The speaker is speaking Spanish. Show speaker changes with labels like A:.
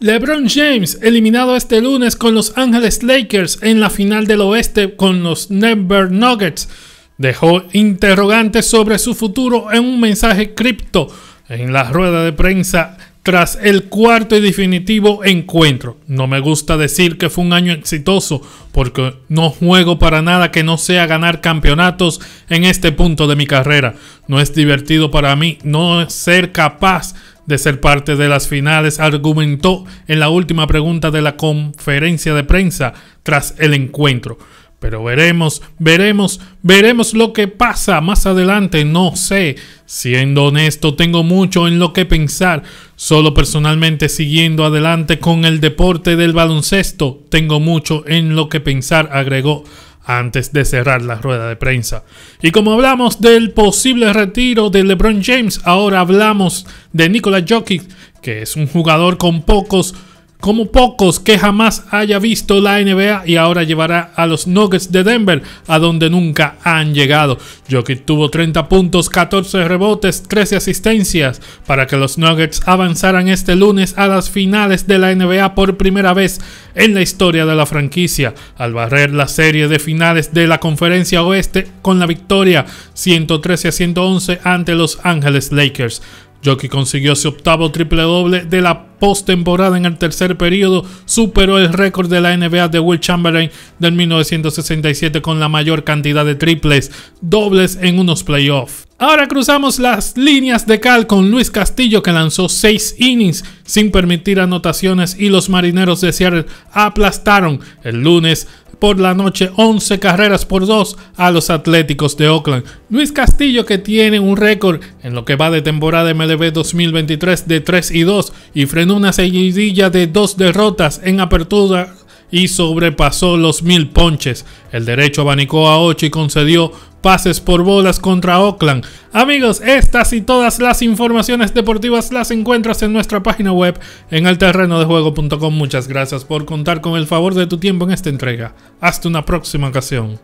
A: LeBron James eliminado este lunes con los Angeles Lakers en la final del oeste con los Denver Nuggets. Dejó interrogantes sobre su futuro en un mensaje cripto en la rueda de prensa tras el cuarto y definitivo encuentro. No me gusta decir que fue un año exitoso porque no juego para nada que no sea ganar campeonatos en este punto de mi carrera. No es divertido para mí no ser capaz de ser parte de las finales, argumentó en la última pregunta de la conferencia de prensa tras el encuentro. Pero veremos, veremos, veremos lo que pasa más adelante, no sé. Siendo honesto, tengo mucho en lo que pensar. Solo personalmente siguiendo adelante con el deporte del baloncesto, tengo mucho en lo que pensar, agregó antes de cerrar la rueda de prensa. Y como hablamos del posible retiro de LeBron James, ahora hablamos de Nikola Jokic, que es un jugador con pocos como pocos que jamás haya visto la NBA y ahora llevará a los Nuggets de Denver a donde nunca han llegado. Jokic tuvo 30 puntos, 14 rebotes, 13 asistencias para que los Nuggets avanzaran este lunes a las finales de la NBA por primera vez en la historia de la franquicia, al barrer la serie de finales de la Conferencia Oeste con la victoria 113 a 111 ante los Angeles Lakers. Jokic consiguió su octavo triple doble de la postemporada en el tercer periodo, superó el récord de la NBA de Will Chamberlain del 1967 con la mayor cantidad de triples, dobles en unos playoffs. Ahora cruzamos las líneas de cal con Luis Castillo que lanzó 6 innings sin permitir anotaciones y los marineros de Seattle aplastaron el lunes por la noche 11 carreras por 2 a los Atléticos de Oakland. Luis Castillo que tiene un récord en lo que va de temporada MLB 2023 de 3 y 2 y frenó una seguidilla de dos derrotas en apertura y sobrepasó los mil ponches. El derecho abanicó a 8 y concedió pases por bolas contra Oakland. Amigos, estas y todas las informaciones deportivas las encuentras en nuestra página web en elterrenodejuego.com. Muchas gracias por contar con el favor de tu tiempo en esta entrega. Hasta una próxima ocasión.